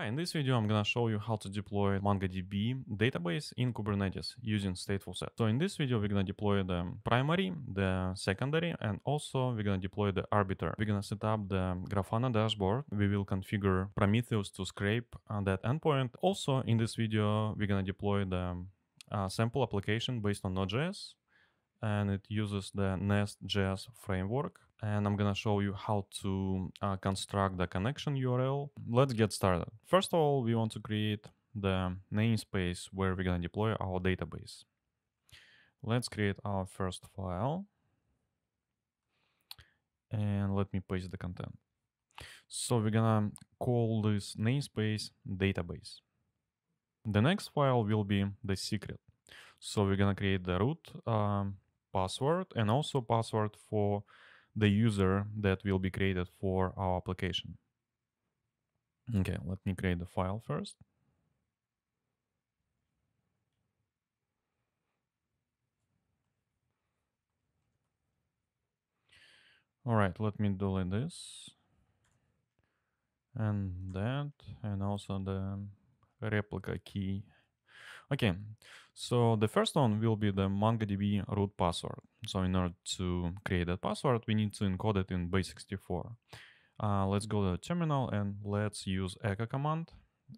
Hi, in this video I'm gonna show you how to deploy MongoDB database in Kubernetes using stateful set. So in this video we're gonna deploy the primary, the secondary, and also we're gonna deploy the arbiter. We're gonna set up the Grafana dashboard. We will configure Prometheus to scrape uh, that endpoint. Also in this video we're gonna deploy the uh, sample application based on Node.js and it uses the Nest.js framework and I'm gonna show you how to uh, construct the connection URL. Let's get started. First of all, we want to create the namespace where we're gonna deploy our database. Let's create our first file and let me paste the content. So we're gonna call this namespace database. The next file will be the secret. So we're gonna create the root um, password and also password for the user that will be created for our application. Okay, let me create the file first. All right, let me delete this and that and also the replica key. Okay, so the first one will be the MongoDB root password. So in order to create that password, we need to encode it in base64. Uh, let's go to the terminal and let's use echo command.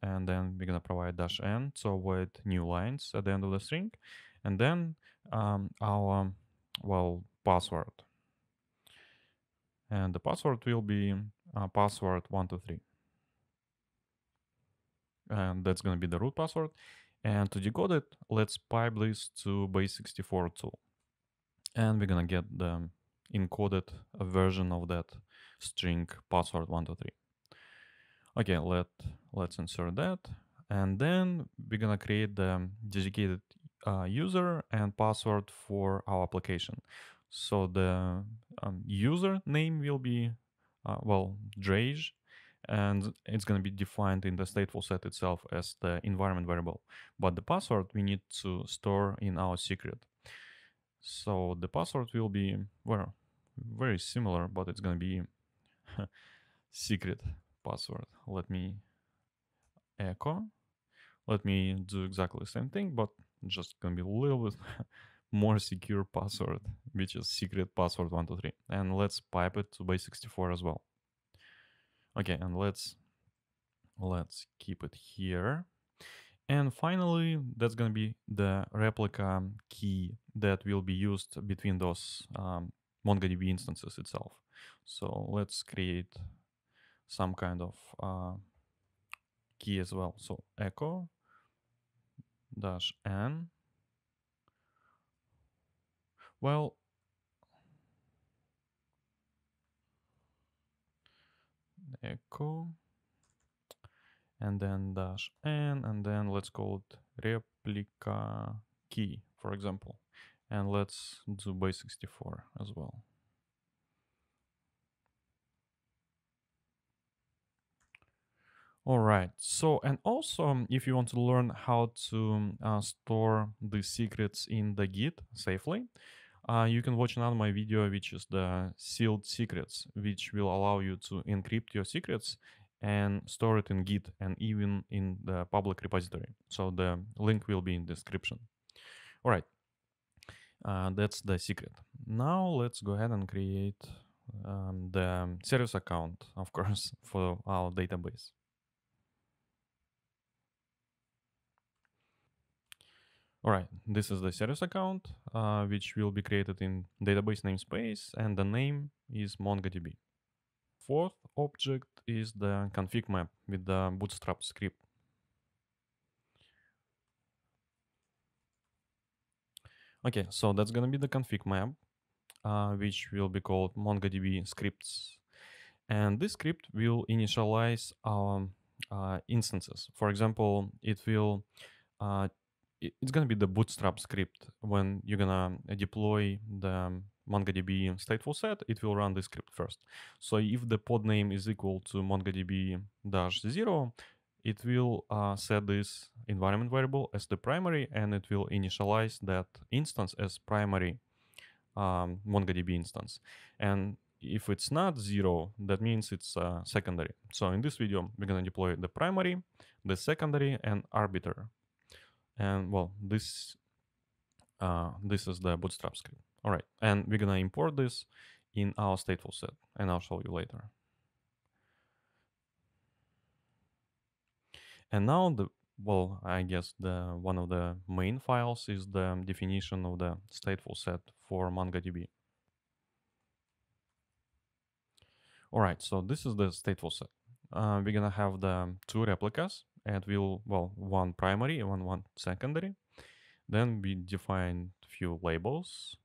And then we're gonna provide dash n to avoid new lines at the end of the string. And then um, our, well, password. And the password will be uh, password123. And that's gonna be the root password. And to decode it, let's pipe this to base64 tool. And we're gonna get the encoded version of that string password 123. Okay, let, let's insert that. And then we're gonna create the dedicated uh, user and password for our application. So the um, user name will be, uh, well, Drage, and it's going to be defined in the stateful set itself as the environment variable. But the password we need to store in our secret. So the password will be well, very similar, but it's going to be secret password. Let me echo. Let me do exactly the same thing, but just going to be a little bit more secure password, which is secret password 123. And let's pipe it to base 64 as well. Okay, and let's let's keep it here. And finally, that's going to be the replica key that will be used between those um, MongoDB instances itself. So let's create some kind of uh, key as well. So echo dash n. Well, echo and then dash n and then let's call it replica key for example and let's do base 64 as well all right so and also um, if you want to learn how to um, uh, store the secrets in the git safely uh, you can watch another my video, which is the sealed secrets, which will allow you to encrypt your secrets and store it in Git and even in the public repository. So the link will be in description. All right, uh, that's the secret. Now let's go ahead and create um, the service account, of course, for our database. All right, this is the service account, uh, which will be created in database namespace and the name is MongoDB. Fourth object is the config map with the bootstrap script. Okay, so that's gonna be the config map, uh, which will be called MongoDB scripts. And this script will initialize our um, uh, instances. For example, it will uh, it's going to be the bootstrap script. When you're going to deploy the MongoDB stateful set, it will run the script first. So if the pod name is equal to MongoDB dash zero, it will uh, set this environment variable as the primary and it will initialize that instance as primary um, MongoDB instance. And if it's not zero, that means it's uh, secondary. So in this video, we're gonna deploy the primary, the secondary, and arbiter and well this uh, this is the bootstrap script all right and we're gonna import this in our stateful set and i'll show you later and now the well i guess the one of the main files is the definition of the stateful set for mongodb all right so this is the stateful set uh, we're gonna have the two replicas and we'll, well, one primary and one, one secondary. Then we define few labels.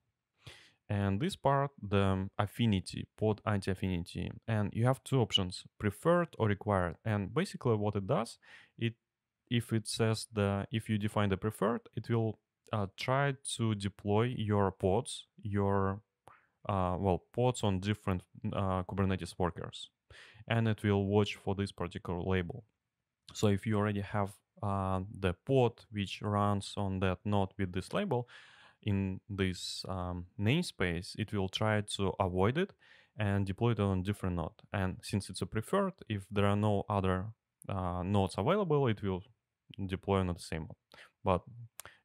And this part, the affinity, pod anti-affinity. And you have two options, preferred or required. And basically what it does, it if it says the if you define the preferred, it will uh, try to deploy your pods, your uh, well pods on different uh, Kubernetes workers, and it will watch for this particular label. So if you already have uh, the pod which runs on that node with this label in this um, namespace, it will try to avoid it and deploy it on a different node. And since it's a preferred, if there are no other uh, nodes available, it will deploy on the same one. But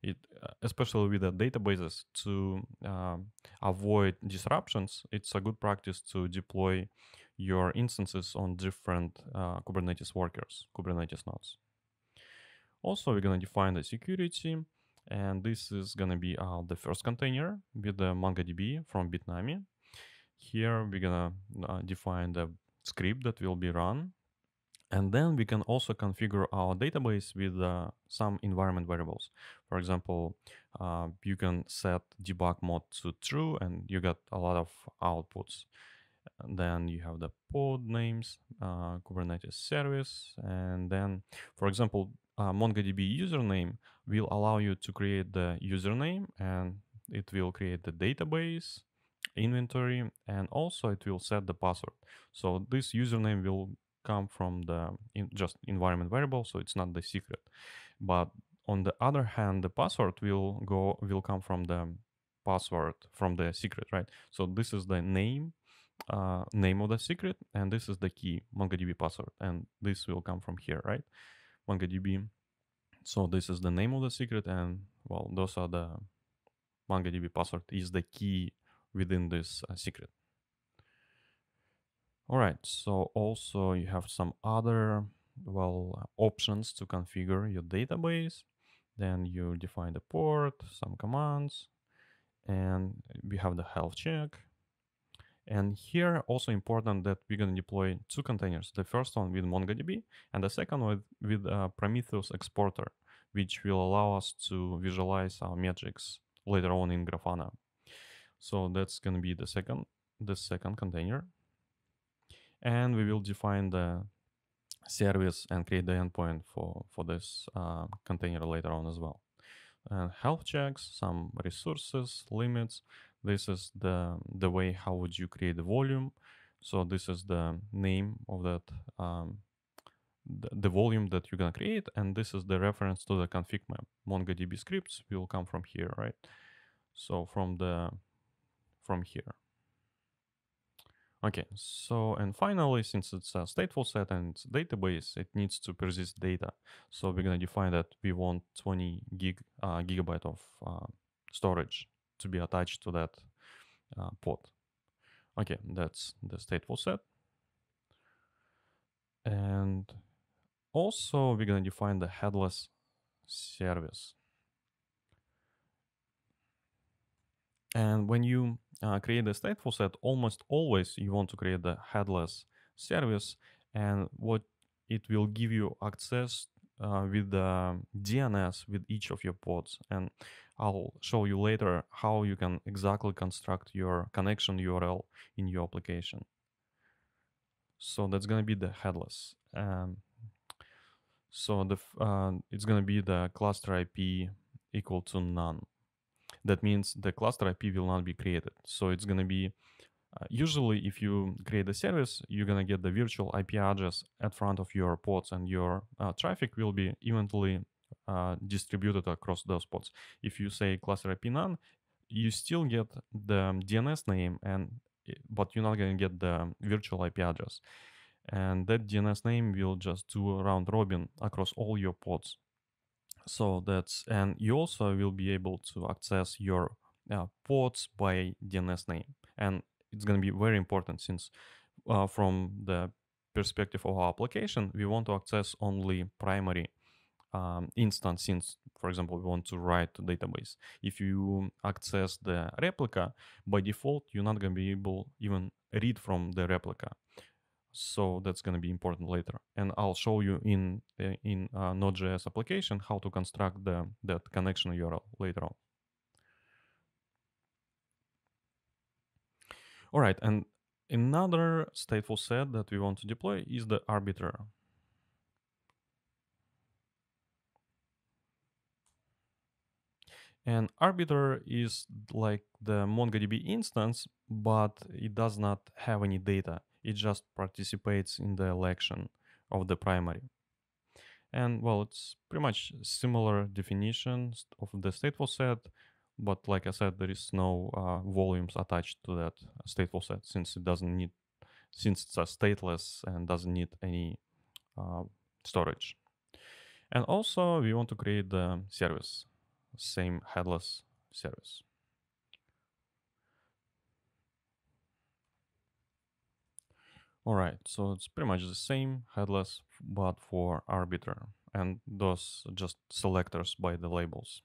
it, uh, especially with the databases, to uh, avoid disruptions, it's a good practice to deploy your instances on different uh, Kubernetes workers, Kubernetes nodes. Also, we're going to define the security, and this is going to be uh, the first container with the MongoDB from Bitnami. Here, we're going to uh, define the script that will be run, and then we can also configure our database with uh, some environment variables. For example, uh, you can set debug mode to true, and you get a lot of outputs. And then you have the pod names, uh, Kubernetes service, and then, for example, uh, MongoDB username will allow you to create the username and it will create the database, inventory, and also it will set the password. So this username will come from the in just environment variable, so it's not the secret. But on the other hand, the password will go will come from the password from the secret, right? So this is the name uh, name of the secret, and this is the key MongoDB password, and this will come from here, right? MongoDB. So this is the name of the secret, and well, those are the MongoDB password is the key within this uh, secret. All right, so also you have some other well options to configure your database. Then you define the port, some commands, and we have the health check, and here also important that we're going to deploy two containers. The first one with MongoDB and the second with, with uh, Prometheus exporter, which will allow us to visualize our metrics later on in Grafana. So that's going to be the second, the second container. And we will define the service and create the endpoint for, for this uh, container later on as well. And uh, health checks, some resources, limits, this is the, the way how would you create the volume. So this is the name of that, um, the, volume that you're gonna create. And this is the reference to the config map. MongoDB scripts will come from here, right? So from the, from here. Okay, so and finally, since it's a stateful set and it's database, it needs to persist data. So we're gonna define that we want 20 gig uh, gigabyte of uh, storage to be attached to that uh, pod. Okay, that's the stateful set. And also we're going to define the headless service. And when you uh, create a stateful set, almost always you want to create the headless service. And what it will give you access uh, with the DNS with each of your pods. And I'll show you later how you can exactly construct your connection URL in your application. So that's going to be the headless. Um, so the uh, it's going to be the cluster IP equal to none. That means the cluster IP will not be created. So it's going to be uh, usually, if you create a service, you're going to get the virtual IP address at front of your pods, and your uh, traffic will be evenly uh, distributed across those pods. If you say cluster IP none, you still get the DNS name, and eh, but you're not going to get the virtual IP address. And that DNS name will just do a round robin across all your pods. So that's, and you also will be able to access your uh, pods by DNS name. And it's going to be very important since uh, from the perspective of our application, we want to access only primary um, instance since, for example, we want to write to database. If you access the replica, by default, you're not going to be able even read from the replica. So that's going to be important later. And I'll show you in uh, in uh, Node.js application how to construct the that connection URL later on. All right, and another stateful set that we want to deploy is the arbiter. And arbiter is like the MongoDB instance, but it does not have any data. It just participates in the election of the primary. And well, it's pretty much similar definitions of the stateful set, but like I said, there is no uh, volumes attached to that stateful set since it doesn't need, since it's a stateless and doesn't need any uh, storage. And also we want to create the service, same headless service. All right, so it's pretty much the same headless, but for arbiter and those just selectors by the labels.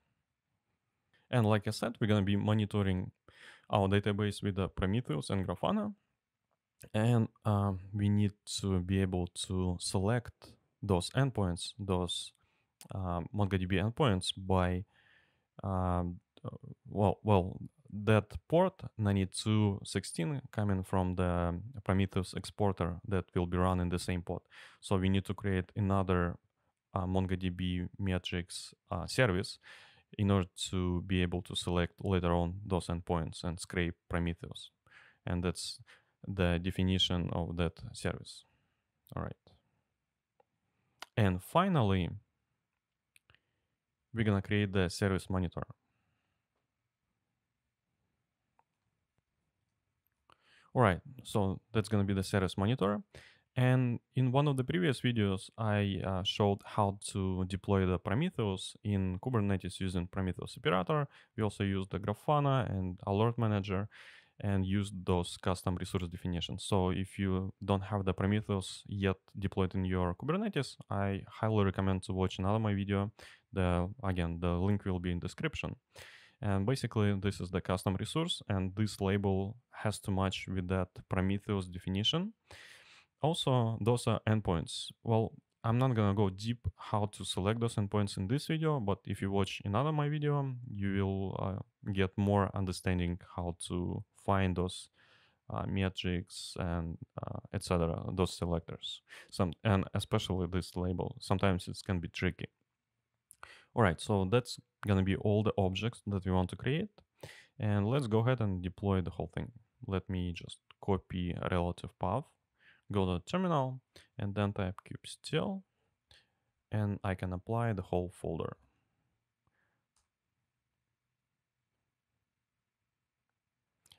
And like I said, we're going to be monitoring our database with the uh, Prometheus and Grafana. And um, we need to be able to select those endpoints, those um, MongoDB endpoints by, um, uh, well, well, that port 9216 coming from the Prometheus exporter that will be run in the same pod. So we need to create another uh, MongoDB metrics uh, service in order to be able to select later on those endpoints and scrape Prometheus. And that's the definition of that service. All right. And finally, we're going to create the service monitor. All right, so that's going to be the service monitor. And in one of the previous videos, I uh, showed how to deploy the Prometheus in Kubernetes using Prometheus Operator. We also used the Grafana and Alert Manager and used those custom resource definitions. So if you don't have the Prometheus yet deployed in your Kubernetes, I highly recommend to watch another my video. The Again, the link will be in description. And basically, this is the custom resource, and this label has to match with that Prometheus definition. Also, those are endpoints. Well, I'm not gonna go deep how to select those endpoints in this video, but if you watch another my video, you will uh, get more understanding how to find those uh, metrics and uh, etc. Those selectors, some and especially this label. Sometimes it can be tricky. All right, so that's gonna be all the objects that we want to create, and let's go ahead and deploy the whole thing. Let me just copy relative path go to terminal and then type kubectl and I can apply the whole folder.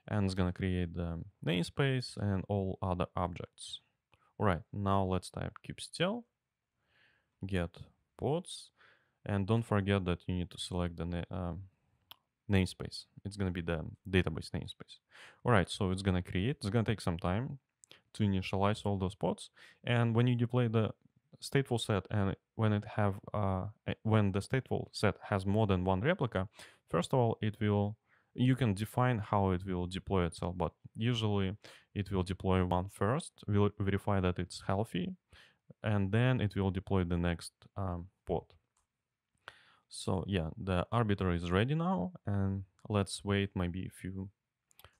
And it's gonna create the namespace and all other objects. All right, now let's type kubectl get pods and don't forget that you need to select the na uh, namespace. It's gonna be the database namespace. All right, so it's gonna create, it's gonna take some time to initialize all those pods. And when you deploy the stateful set and when it have uh, when the stateful set has more than one replica, first of all, it will you can define how it will deploy itself, but usually it will deploy one first, will verify that it's healthy, and then it will deploy the next um, pod. So yeah, the arbiter is ready now, and let's wait maybe a few,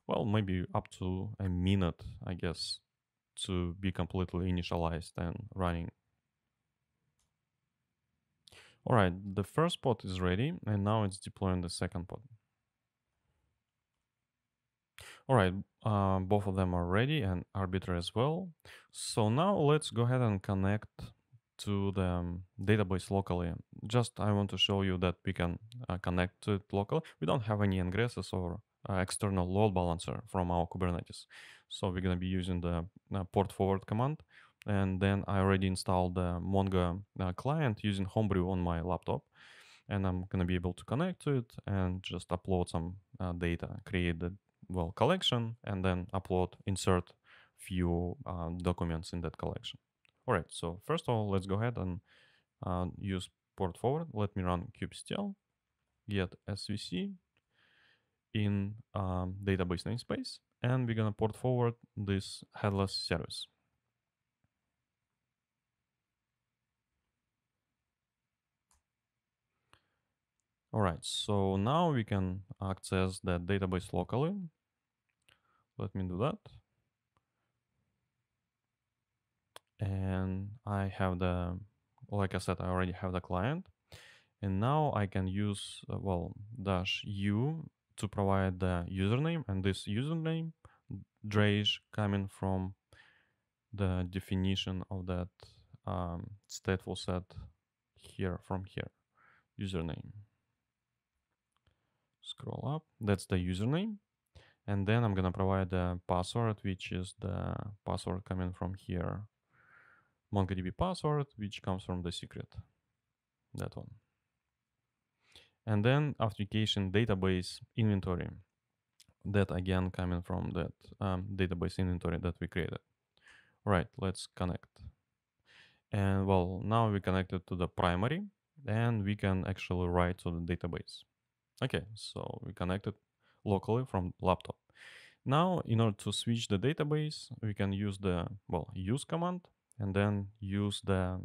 well, maybe up to a minute, I guess, to be completely initialized and running. All right, the first pod is ready, and now it's deploying the second pod. All right, uh, um, both of them are ready and Arbiter as well. So now let's go ahead and connect to the um, database locally. Just I want to show you that we can uh, connect to it locally. We don't have any ingresses or uh, external load balancer from our Kubernetes. So we're going to be using the uh, port forward command. And then I already installed the Mongo uh, client using Homebrew on my laptop. And I'm going to be able to connect to it and just upload some uh, data, create the well collection, and then upload, insert few um, documents in that collection. All right, so first of all, let's go ahead and uh, use port forward. Let me run kubectl get svc in um, database namespace and we're going to port forward this headless service. All right, so now we can access that database locally. Let me do that. And I have the, like I said, I already have the client. And now I can use, uh, well, dash u to provide the username and this username drage coming from the definition of that um, stateful set here from here username scroll up that's the username and then I'm gonna provide the password which is the password coming from here MongoDB password which comes from the secret that one and then authentication database inventory. That again coming from that um, database inventory that we created. Right, let's connect. And well, now we connected to the primary and we can actually write to the database. Okay, so we connected locally from laptop. Now, in order to switch the database, we can use the, well, use command and then use the,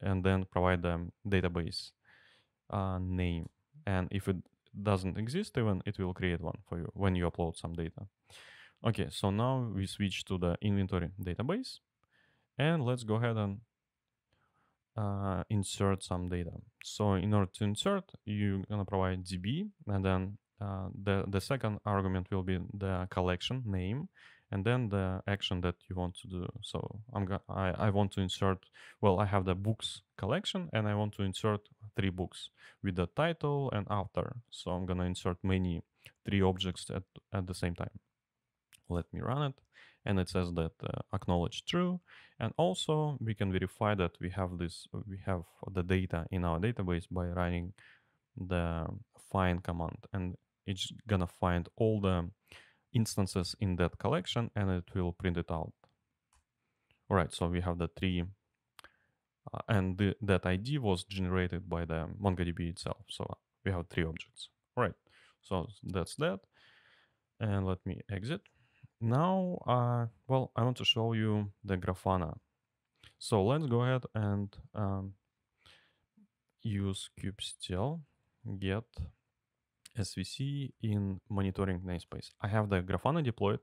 and then provide the database uh, name. And if it doesn't exist even, it will create one for you when you upload some data. Okay, so now we switch to the inventory database. And let's go ahead and uh, insert some data. So in order to insert, you're gonna provide db and then uh, the, the second argument will be the collection name and then the action that you want to do. So I'm go- I, I want to insert, well, I have the books collection and I want to insert three books with the title and author. So I'm going to insert many three objects at, at the same time. Let me run it. And it says that uh, acknowledge true. And also we can verify that we have this, we have the data in our database by running the find command and it's going to find all the instances in that collection and it will print it out. All right, so we have the three uh, and the, that ID was generated by the MongoDB itself. So we have three objects. All right, so that's that. And let me exit. Now, uh, well, I want to show you the Grafana. So let's go ahead and um, use kubectl get SVC in monitoring namespace. I have the Grafana deployed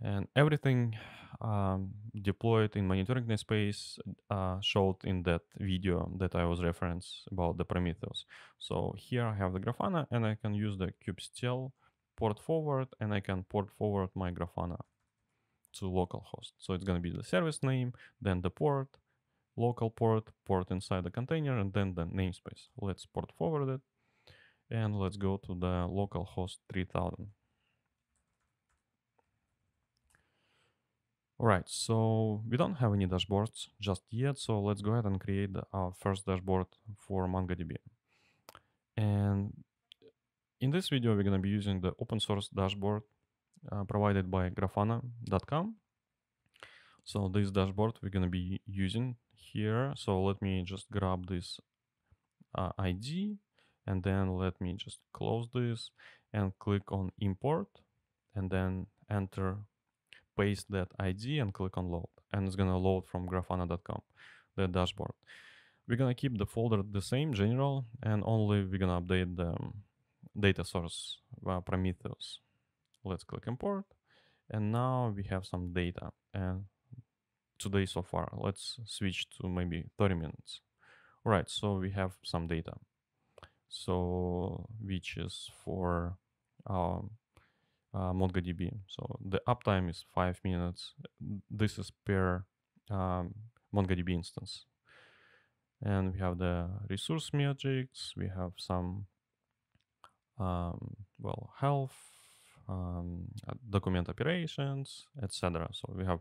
and everything um, deployed in monitoring namespace uh, showed in that video that I was reference about the Prometheus. So here I have the Grafana and I can use the kubectl port forward and I can port forward my Grafana to localhost. So it's going to be the service name, then the port, local port, port inside the container, and then the namespace. Let's port forward it and let's go to the localhost 3000. Alright, so we don't have any dashboards just yet, so let's go ahead and create our first dashboard for MongoDB. And in this video, we're going to be using the open source dashboard uh, provided by grafana.com. So this dashboard we're going to be using here. So let me just grab this uh, ID and then let me just close this and click on import and then enter paste that id and click on load and it's gonna load from grafana.com the dashboard we're gonna keep the folder the same general and only we're gonna update the um, data source uh, prometheus let's click import and now we have some data and today so far let's switch to maybe 30 minutes all right so we have some data so which is for um, uh, MongoDB. So the uptime is five minutes. This is per um, MongoDB instance. And we have the resource metrics. We have some um, well health, um, document operations, etc. So we have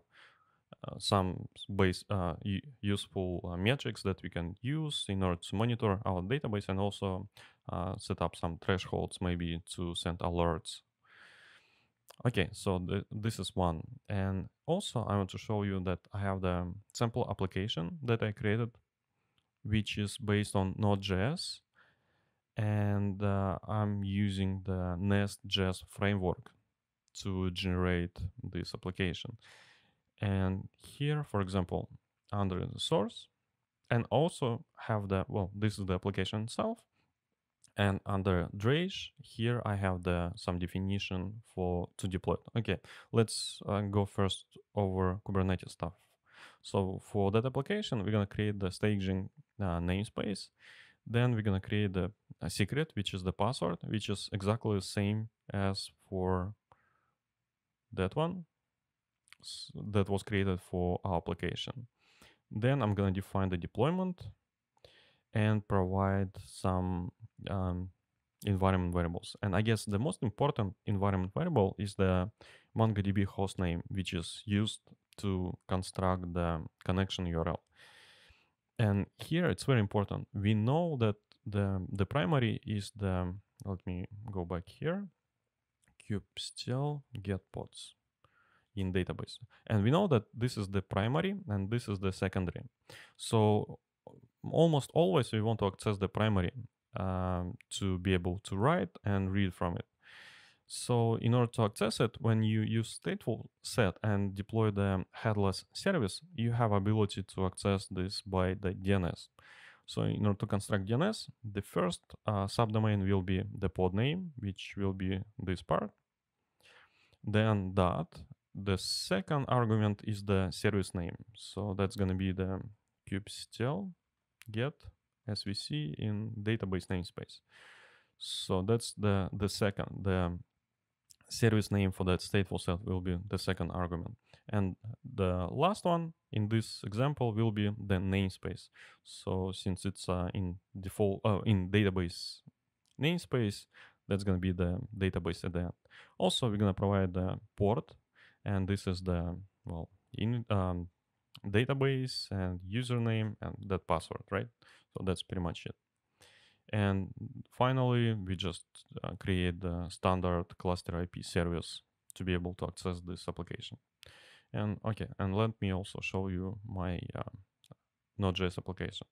some э, base э, useful э, metrics that we can use in order to monitor our database and also set up some thresholds maybe to send alerts Okay, so th this is one. And also I want to show you that I have the sample application that I created, which is based on Node.js. And uh, I'm using the Nest.js framework to generate this application and here for example under the source and also have the well this is the application itself and under drage here i have the some definition for to deploy it. okay let's uh, go first over kubernetes stuff so for that application we're going to create the staging uh, namespace then we're going to create the, a secret which is the password which is exactly the same as for that one that was created for our application. Then I'm going to define the deployment and provide some um, environment variables. And I guess the most important environment variable is the MongoDB hostname, which is used to construct the connection URL. And here it's very important. We know that the, the primary is the, let me go back here, kubectl get pods in database. And we know that this is the primary and this is the secondary. So almost always we want to access the primary um, to be able to write and read from it. So in order to access it, when you use stateful set and deploy the headless service, you have ability to access this by the DNS. So in order to construct DNS, the first uh, subdomain will be the pod name, which will be this part, then dot, the second argument is the service name. So that's going to be the kubectl get svc in database namespace. So that's the, the second, the service name for that stateful set will be the second argument. And the last one in this example will be the namespace. So since it's uh, in default, uh, in database namespace, that's going to be the database at the end. Also, we're going to provide the port and this is the well in um, database and username and that password, right? So that's pretty much it. And finally, we just uh, create the standard cluster IP service to be able to access this application. And okay, and let me also show you my uh, Node.js application.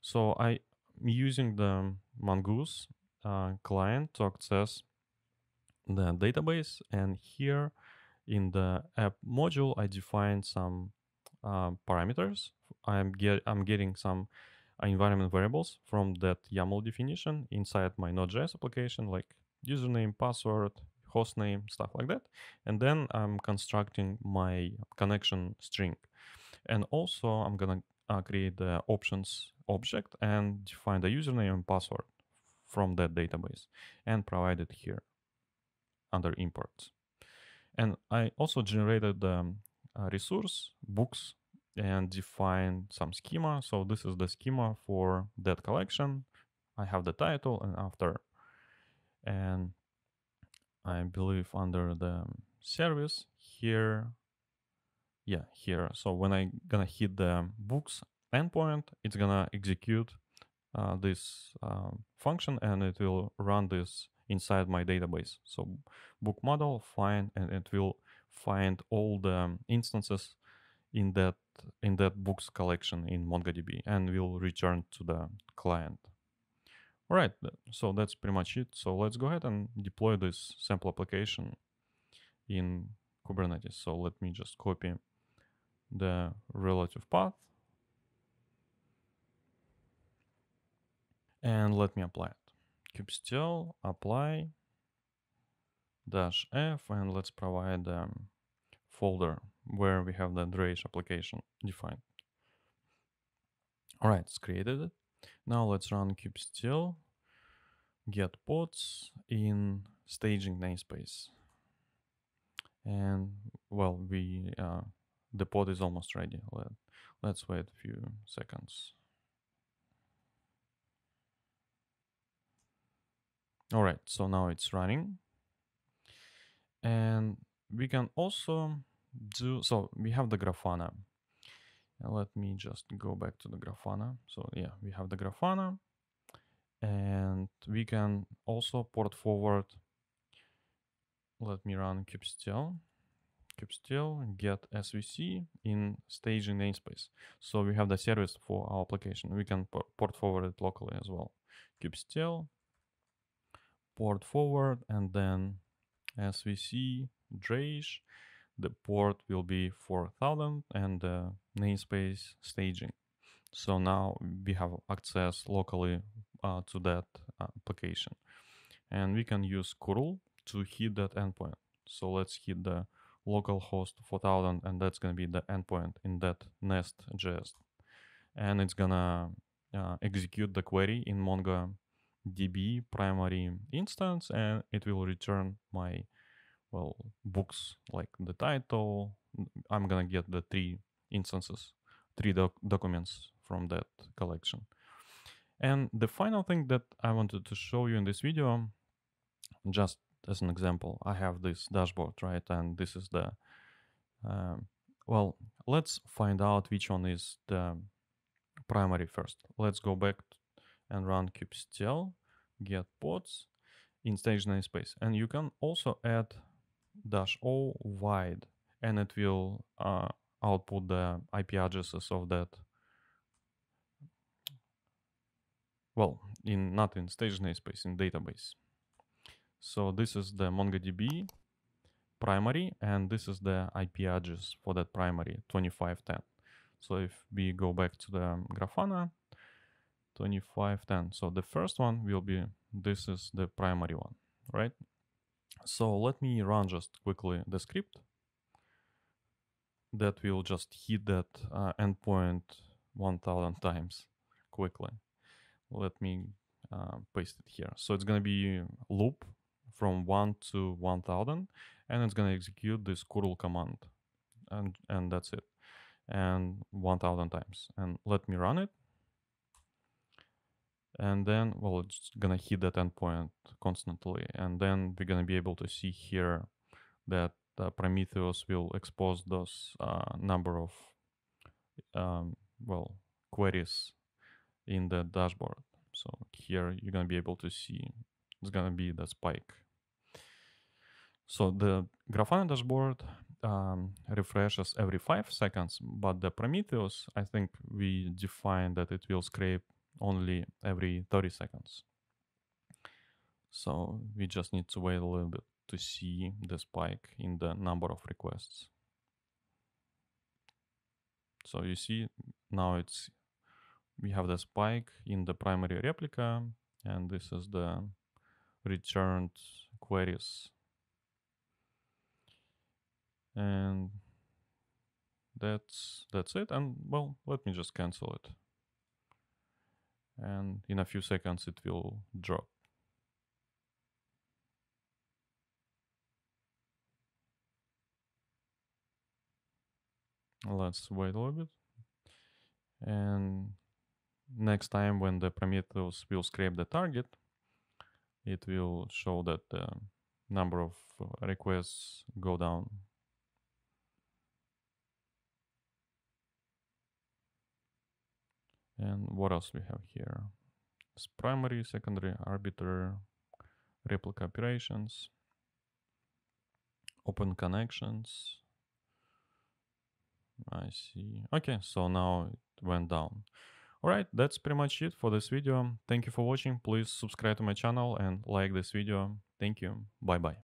So I'm using the Mongoose uh, client to access the database, and here in the app module, I define some uh, parameters. I'm, get, I'm getting some uh, environment variables from that YAML definition inside my Node.js application, like username, password, hostname, stuff like that. And then I'm constructing my connection string. And also I'm gonna uh, create the options object and define the username and password from that database and provide it here under imports. And I also generated the um, resource books and defined some schema. So this is the schema for that collection. I have the title and after. And I believe under the um, service here, yeah, here. So when I gonna hit the um, books endpoint, it's gonna execute uh, this uh, function and it will run this inside my database. So book model find and it will find all the um, instances in that in that books collection in MongoDB and will return to the client. All right, so that's pretty much it. So let's go ahead and deploy this sample application in Kubernetes. So let me just copy the relative path and let me apply it still apply dash f and let's provide the um, folder where we have the Drage application defined. All right, it's created Now let's run kubectl get pods in staging namespace. And well, we uh, the pod is almost ready. Let, let's wait a few seconds. all right so now it's running and we can also do so we have the grafana let me just go back to the grafana so yeah we have the grafana and we can also port forward let me run kubectl kubectl get svc in staging namespace so we have the service for our application we can port forward it locally as well kubectl port forward and then as we see Drage, the port will be 4000 and uh, namespace staging. So now we have access locally uh, to that uh, application. And we can use curl to hit that endpoint. So let's hit the localhost 4000 and that's going to be the endpoint in that nest.js. And it's going to uh, execute the query in Mongo db primary instance and it will return my well books like the title i'm gonna get the three instances three doc documents from that collection and the final thing that i wanted to show you in this video just as an example i have this dashboard right and this is the um, well let's find out which one is the primary first let's go back and run kubectl get pods in stage namespace, And you can also add dash o wide and it will uh, output the IP addresses of that. Well, in not in stage namespace, in database. So this is the MongoDB primary and this is the IP address for that primary 2510. So if we go back to the Grafana, 25, 10. So the first one will be, this is the primary one, right? So let me run just quickly the script that will just hit that uh, endpoint 1000 times quickly. Let me uh, paste it here. So it's going to be loop from 1 to 1000 and it's going to execute this curl command and, and that's it and 1000 times and let me run it and then well it's gonna hit that endpoint constantly and then we're gonna be able to see here that uh, prometheus will expose those uh, number of um, well queries in the dashboard so here you're gonna be able to see it's gonna be the spike so the grafana dashboard um, refreshes every five seconds but the prometheus i think we define that it will scrape only every 30 seconds. So we just need to wait a little bit to see the spike in the number of requests. So you see now it's we have the spike in the primary replica and this is the returned queries. And that's that's it and well let me just cancel it and in a few seconds it will drop. Let's wait a little bit. And next time when the Prometheus will scrape the target, it will show that the number of requests go down And what else we have here? It's primary, secondary, arbiter, replica operations, open connections. I see. Okay, so now it went down. Alright, that's pretty much it for this video. Thank you for watching. Please subscribe to my channel and like this video. Thank you. Bye-bye.